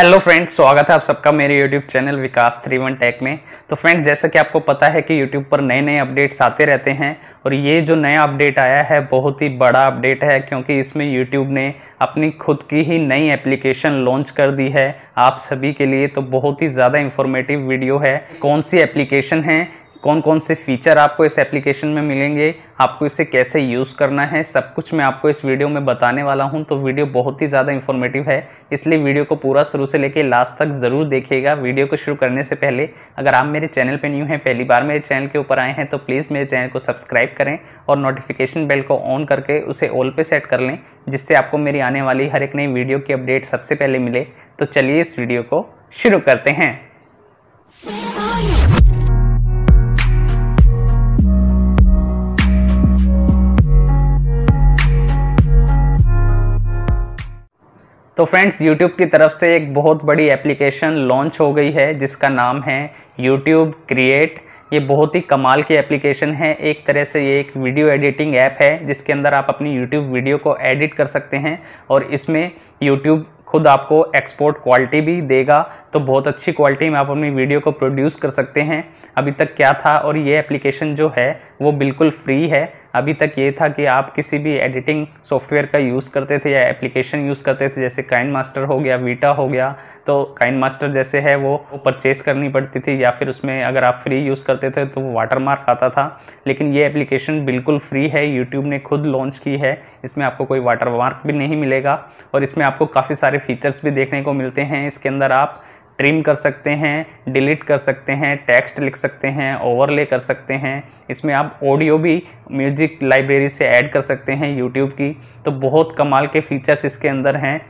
hello friends स्वागत है आप सबका मेरे YouTube channel Vikas three one tech में तो फ्रेंड्स जैसा कि आपको पता है कि यूट्यूब पर नए नए अपडेट्स आते रहते हैं और ये जो नया अपडेट आया है बहुत ही बड़ा अपडेट है क्योंकि इसमें यूट्यूब ने अपनी खुद की ही नई एप्लीकेशन लॉन्च कर दी है आप सभी के लिए तो बहुत ही ज़्यादा इंफॉर्मेटिव वीडियो है कौन सी एप्लीकेशन है कौन कौन से फीचर आपको इस एप्लीकेशन में मिलेंगे आपको इसे कैसे यूज़ करना है सब कुछ मैं आपको इस वीडियो में बताने वाला हूं तो वीडियो बहुत ही ज़्यादा इन्फॉर्मेटिव है इसलिए वीडियो को पूरा शुरू से लेकर लास्ट तक ज़रूर देखिएगा वीडियो को शुरू करने से पहले अगर आप मेरे चैनल पर न्यू हैं पहली बार मेरे चैनल के ऊपर आए हैं तो प्लीज़ मेरे चैनल को सब्सक्राइब करें और नोटिफिकेशन बेल को ऑन करके उसे ऑल पर सेट कर लें जिससे आपको मेरी आने वाली हर एक नई वीडियो की अपडेट सबसे पहले मिले तो चलिए इस वीडियो को शुरू करते हैं तो फ्रेंड्स यूट्यूब की तरफ से एक बहुत बड़ी एप्लीकेशन लॉन्च हो गई है जिसका नाम है यूट्यूब क्रिएट ये बहुत ही कमाल की एप्लीकेशन है एक तरह से ये एक वीडियो एडिटिंग ऐप है जिसके अंदर आप अपनी यूट्यूब वीडियो को एडिट कर सकते हैं और इसमें यूट्यूब खुद आपको एक्सपोर्ट क्वालिटी भी देगा तो बहुत अच्छी क्वालिटी में आप अपनी वीडियो को प्रोड्यूस कर सकते हैं अभी तक क्या था और ये एप्लीकेशन जो है वो बिल्कुल फ्री है अभी तक ये था कि आप किसी भी एडिटिंग सॉफ्टवेयर का यूज़ करते थे या एप्लीकेशन यूज़ करते थे जैसे काइन मास्टर हो गया वीटा हो गया तो काइन मास्टर जैसे है वो परचेस करनी पड़ती थी या फिर उसमें अगर आप फ्री यूज़ करते थे तो वाटर मार्क आता था लेकिन ये एप्लीकेशन बिल्कुल फ्री है यूट्यूब ने खुद लॉन्च की है इसमें आपको कोई वाटर मार्क भी नहीं मिलेगा और इसमें आपको काफ़ी सारे फीचर्स भी देखने को मिलते हैं इसके अंदर आप ट्रिम कर सकते हैं डिलीट कर सकते हैं टेक्स्ट लिख सकते हैं ओवरले कर सकते हैं इसमें आप ऑडियो भी म्यूजिक लाइब्रेरी से ऐड कर सकते हैं यूट्यूब की तो बहुत कमाल के फीचर्स इसके अंदर हैं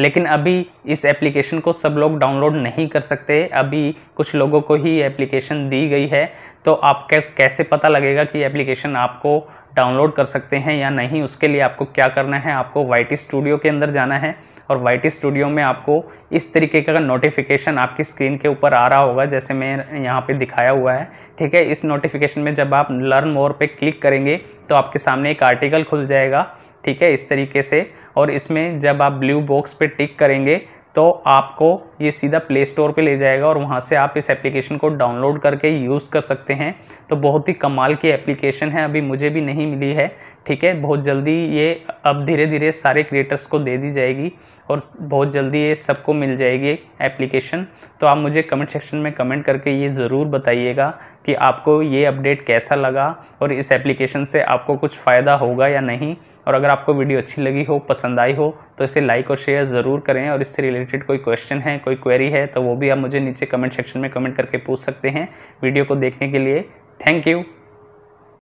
लेकिन अभी इस एप्लीकेशन को सब लोग डाउनलोड नहीं कर सकते अभी कुछ लोगों को ही एप्लीकेशन दी गई है तो आपके कैसे पता लगेगा कि एप्लीकेशन आपको डाउनलोड कर सकते हैं या नहीं उसके लिए आपको क्या करना है आपको वाई स्टूडियो के अंदर जाना है और वाई स्टूडियो में आपको इस तरीके का नोटिफिकेशन आपकी स्क्रीन के ऊपर आ रहा होगा जैसे मैं यहाँ पे दिखाया हुआ है ठीक है इस नोटिफिकेशन में जब आप लर्न मोर पे क्लिक करेंगे तो आपके सामने एक आर्टिकल खुल जाएगा ठीक है इस तरीके से और इसमें जब आप ब्लू बॉक्स पे टिक करेंगे तो आपको ये सीधा प्ले स्टोर पे ले जाएगा और वहाँ से आप इस एप्लीकेशन को डाउनलोड करके यूज़ कर सकते हैं तो बहुत ही कमाल की एप्लीकेशन है अभी मुझे भी नहीं मिली है ठीक है बहुत जल्दी ये अब धीरे धीरे सारे क्रिएटर्स को दे दी जाएगी और बहुत जल्दी ये सबको मिल जाएगी एप्लीकेशन तो आप मुझे कमेंट सेक्शन में कमेंट करके ये ज़रूर बताइएगा कि आपको ये अपडेट कैसा लगा और इस एप्लीकेशन से आपको कुछ फ़ायदा होगा या नहीं और अगर आपको वीडियो अच्छी लगी हो पसंद आई हो तो इसे लाइक और शेयर ज़रूर करें और इससे रिलेटेड कोई क्वेश्चन है कोई क्वेरी है तो वो भी आप मुझे नीचे कमेंट सेक्शन में कमेंट करके पूछ सकते हैं वीडियो को देखने के लिए थैंक यू